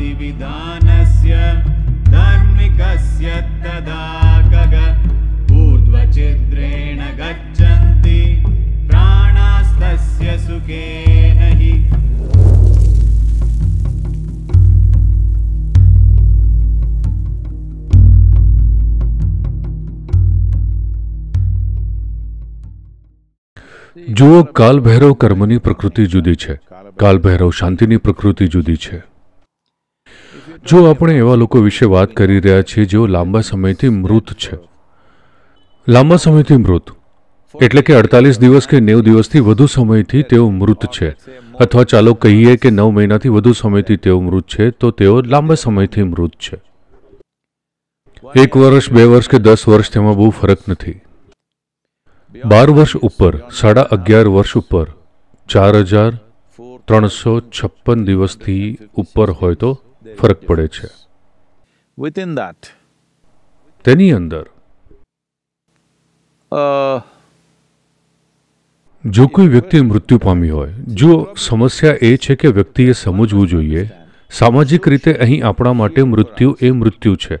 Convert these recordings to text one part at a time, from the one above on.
शान्तिविधानस्य धार्मिकस्य तदा गग ऊर्ध्वचिद्रेण गच्छन्ति प्राणास्तस्य सुखेन हि જુઓ કાલભૈરવ કર્મની પ્રકૃતિ જુદી છે કાલભૈરવ શાંતિની પ્રકૃતિ જુદી છે જો આપણે એવા લોકો વિશે વાત કરી રહ્યા છીએ જેઓ લાંબા સમયથી મૃત છે લાંબા સમયથી મૃત એટલે કે અડતાલીસ દિવસ કે નેવ દિવસથી વધુ સમયથી તેઓ મૃત છે અથવા ચાલો કહીએ કે નવ મહિનાથી વધુ સમયથી તેઓ મૃત છે તો તેઓ લાંબા સમયથી મૃત છે એક વર્ષ બે વર્ષ કે દસ વર્ષ તેમાં બહુ ફરક નથી બાર વર્ષ ઉપર સાડા અગિયાર વર્ષ ઉપર ચાર હજાર ત્રણસો છપ્પન દિવસથી ઉપર હોય તો ફરક પડે છે within that તેની અંદર જો કોઈ વ્યક્તિ મૃત્યુ પામી હોય જો સમસ્યા એ છે કે વ્યક્તિએ સમજવું જોઈએ સામાજિક રીતે અહીં આપણા માટે મૃત્યુ એ મૃત્યુ છે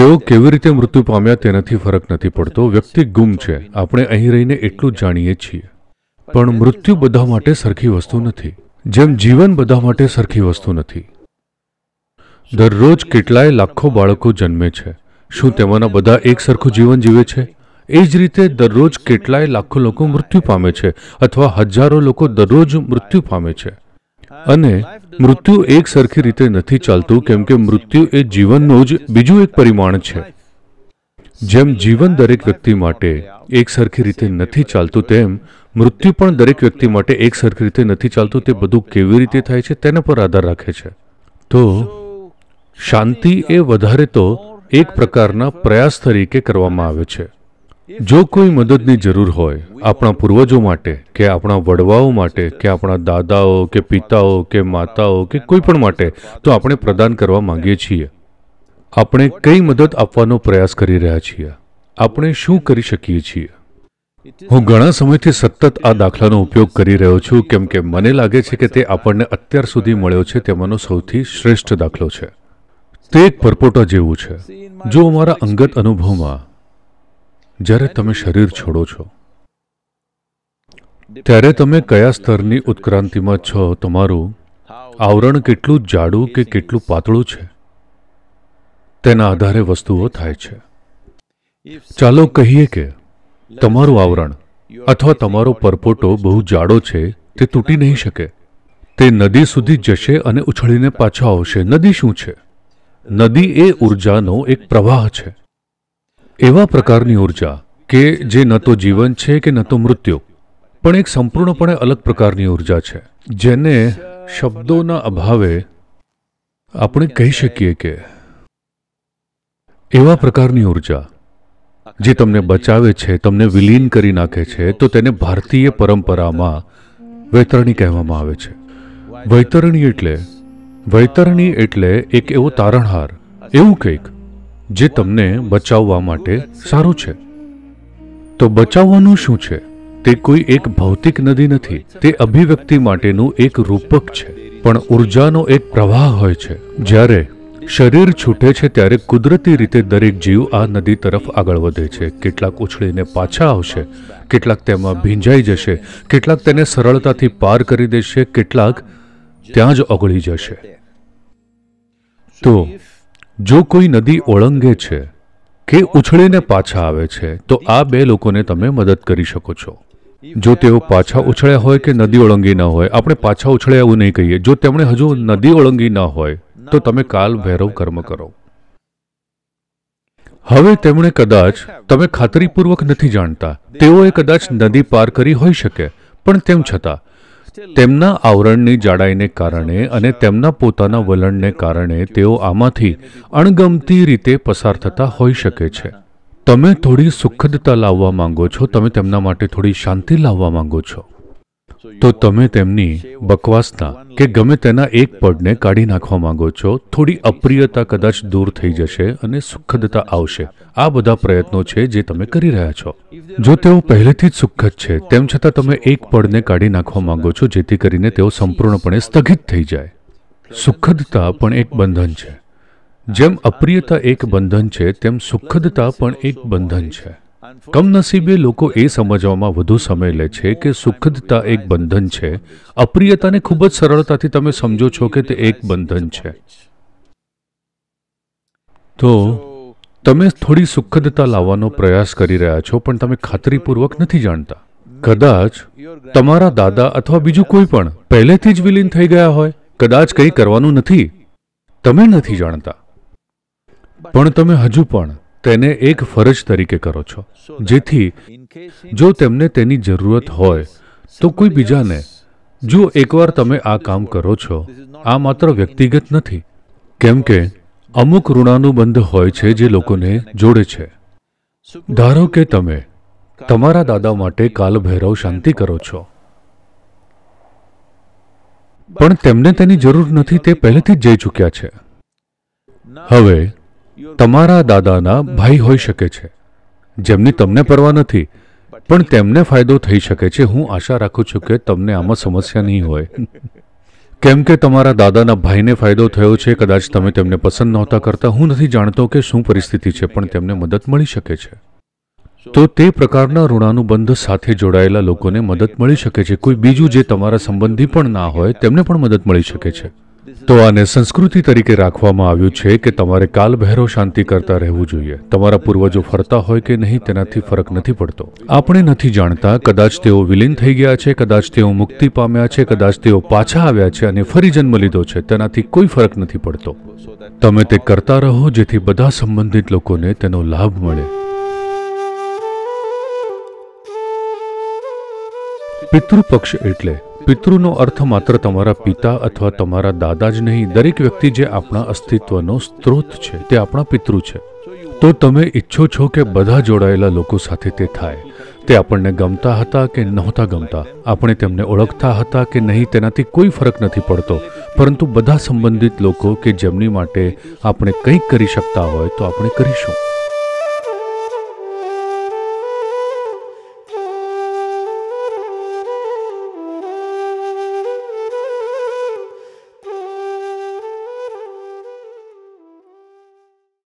તેઓ કેવી રીતે મૃત્યુ પામ્યા તેનાથી ફરક નથી પડતો વ્યક્તિ ગુમ છે આપણે અહીં રહીને એટલું જાણીએ છીએ પણ મૃત્યુ બધા માટે સરખી વસ્તુ નથી જેમ જીવન બધા માટે સરખી વસ્તુ નથી દરરોજ કેટલાય લાખો બાળકો જન્મે છે શું તેમાંના બધા એક સરખું જીવન જીવે છે એ જ રીતે દરરોજ કેટલાય લાખો લોકો મૃત્યુ પામે છે અથવા હજારો લોકો દરરોજ મૃત્યુ પામે છે અને મૃત્યુ એક સરખી રીતે નથી ચાલતું કેમ કે મૃત્યુ એ જીવનનું જ બીજું એક પરિમાણ છે જેમ જીવન દરેક વ્યક્તિ માટે એક સરખી રીતે નથી ચાલતું તેમ મૃત્યુ પણ દરેક વ્યક્તિ માટે એક સરખી રીતે નથી ચાલતું તે બધું કેવી રીતે થાય છે તેના પર આધાર રાખે છે તો શાંતિ એ વધારે તો એક પ્રકારના પ્રયાસ તરીકે કરવામાં આવે છે જો કોઈ મદદની જરૂર હોય આપણા પૂર્વજો માટે કે આપણા વડવાઓ માટે કે આપણા દાદાઓ કે પિતાઓ કે માતાઓ કે કોઈ પણ માટે તો આપણે પ્રદાન કરવા માંગીએ છીએ આપણે કઈ મદદ આપવાનો પ્રયાસ કરી રહ્યા છીએ આપણે શું કરી શકીએ છીએ હું ઘણા સમયથી સતત આ દાખલાનો ઉપયોગ કરી રહ્યો છું કેમ કે મને લાગે છે કે તે આપણને અત્યાર સુધી મળ્યો છે તેમાંનો સૌથી શ્રેષ્ઠ દાખલો છે તે એક પરપોટા જેવું છે જો અમારા અંગત અનુભવમાં જ્યારે તમે શરીર છોડો છો ત્યારે તમે કયા સ્તરની ઉત્ક્રાંતિમાં છો તમારું આવરણ કેટલું જાડું કે કેટલું પાતળું છે તેના આધારે વસ્તુઓ થાય છે ચાલો કહીએ કે તમારું આવરણ અથવા તમારો પરપોટો બહુ જાડો છે તે તૂટી નહીં શકે તે નદી સુધી જશે અને ઉછળીને પાછો આવશે નદી શું છે નદી એ ઉર્જાનો એક પ્રવાહ છે એવા પ્રકારની ઉર્જા કે જે ન તો જીવન છે કે ન તો મૃત્યુ પણ એક સંપૂર્ણપણે અલગ પ્રકારની ઉર્જા છે જેને શબ્દોના અભાવે આપણે કહી શકીએ કે એવા પ્રકારની ઉર્જા જે તમને બચાવે છે તમને વિલીન કરી નાખે છે તો તેને ભારતીય પરંપરામાં વૈતરણી કહેવામાં આવે છે વૈતરણી એટલે વૈતરણી એટલે એક એવો તારણહાર એવું કંઈક જે તમને બચાવવા માટે સારું છે તો બચાવવાનું શું છે તે કોઈ એક ભૌતિક નદી નથી તે અભિવ્યક્તિ માટેનું એક રૂપક છે પણ ઉર્જાનો એક પ્રવાહ હોય છે જ્યારે શરીર છૂટે છે ત્યારે કુદરતી રીતે દરેક જીવ આ નદી તરફ આગળ વધે છે કેટલાક ઉછળીને પાછા આવશે કેટલાક તેમાં ભીંજાઈ જશે કેટલાક તેને સરળતાથી પાર કરી દેશે કેટલાક ત્યાં જ ઓગળી જશે તો જો કોઈ નદી ઓળંગે છે કે ઉછળીને પાછા આવે છે તો આ બે લોકોને તમે મદદ કરી શકો છો જો તેઓ પાછા ઉછળ્યા હોય કે નદી ઓળંગી ન હોય આપણે પાછા ઉછળ્યા એવું નહીં કહીએ જો તેમણે હજુ નદી ઓળંગી ન હોય તો તમે કાલ ભૈરવ કર્મ કરો હવે તેમણે કદાચ તમે ખાતરીપૂર્વક નથી જાણતા તેઓએ કદાચ નદી પાર કરી હોઈ શકે પણ તેમ છતાં તેમના આવરણની જાડાઈને કારણે અને તેમના પોતાના વલણને કારણે તેઓ આમાંથી અણગમતી રીતે પસાર થતા હોઈ શકે છે તમે થોડી સુખદતા લાવવા માંગો છો તમે તેમના માટે થોડી શાંતિ લાવવા માંગો છો તો તમે તેમની બકવાસના કે ગમે તેના એક પડને કાઢી નાખવા માંગો છો થોડી અપ્રિયતા કદાચ દૂર થઈ જશે અને સુખદતા આવશે આ બધા પ્રયત્નો છે જે તમે કરી રહ્યા છો જો તેઓ પહેલેથી જ સુખદ છે તેમ છતાં તમે એક પડને કાઢી નાખવા માંગો છો જેથી કરીને તેઓ સંપૂર્ણપણે સ્થગિત થઈ જાય સુખદતા પણ એક બંધન છે જેમ અપ્રિયતા એક બંધન છે તેમ સુખદતા પણ એક બંધન છે કમનસીબે લોકો એ સમજવામાં વધુ સમય લે છે કે સુખદતા એક બંધન છે અપ્રિયતાને ખૂબ જ સરળતાથી તમે સમજો છો કે તે એક બંધન છે તો તમે થોડી સુખદતા લાવવાનો પ્રયાસ કરી રહ્યા છો પણ તમે ખાતરીપૂર્વક નથી જાણતા કદાચ તમારા દાદા અથવા બીજું કોઈ પણ પહેલેથી જ વિલીન થઈ ગયા હોય કદાચ કંઈ કરવાનું નથી તમે નથી જાણતા પણ તમે હજુ પણ તેને એક ફરજ તરીકે કરો છો જેથી જો તેમને તેની જરૂરત હોય તો કોઈ બીજાને જો એકવાર તમે આ કામ કરો છો આ માત્ર વ્યક્તિગત નથી કેમ કે અમુક ઋણાનુબંધ હોય છે જે લોકોને જોડે છે ધારો કે તમે તમારા દાદા માટે કાલભૈરવ શાંતિ કરો છો પણ તેમને તેની જરૂર નથી તે પહેલેથી જ જઈ ચૂક્યા છે હવે તમારા દાદાના ભાઈ હોઈ શકે છે જેમની તમને પરવા નથી પણ તેમને ફાયદો થઈ શકે છે હું આશા રાખું છું કે તમને આમાં સમસ્યા નહીં હોય કેમ કે તમારા દાદાના ભાઈને ફાયદો થયો છે કદાચ તમે તેમને પસંદ નહોતા કરતા હું નથી જાણતો કે શું પરિસ્થિતિ છે પણ તેમને મદદ મળી શકે છે તો તે પ્રકારના ઋણાનુબંધ સાથે જોડાયેલા લોકોને મદદ મળી શકે છે કોઈ બીજું જે તમારા સંબંધી પણ ના હોય તેમને પણ મદદ મળી શકે છે તો આને સંસ્કૃતિ તરીકે રાખવામાં આવ્યું છે કે તમારે કાલ ભૈરવ શાંતિ કરતા રહેવું જોઈએ તમારા પૂર્વજો ફરતા હોય કે નહીં તેનાથી ફરક નથી પડતો આપણે નથી જાણતા કદાચ તેઓ વિલીન થઈ ગયા છે કદાચ તેઓ મુક્તિ પામ્યા છે કદાચ તેઓ પાછા આવ્યા છે અને ફરી જન્મ લીધો છે તેનાથી કોઈ ફરક નથી પડતો તમે તે કરતા રહો જેથી બધા સંબંધિત લોકોને તેનો લાભ મળે પિતૃપક્ષ એટલે પિતૃનો અર્થ માત્ર તમારા પિતા અથવા તમારા દાદા જ નહીં દરેક વ્યક્તિ જે આપણા અસ્તિત્વનો સ્ત્રોત છે તે આપણા પિતૃ છે તો તમે ઈચ્છો છો કે બધા જોડાયેલા લોકો સાથે તે થાય તે આપણને ગમતા હતા કે નહોતા ગમતા આપણે તેમને ઓળખતા હતા કે નહીં તેનાથી કોઈ ફરક નથી પડતો પરંતુ બધા સંબંધિત લોકો કે જેમની માટે આપણે કંઈક કરી શકતા હોય તો આપણે કરીશું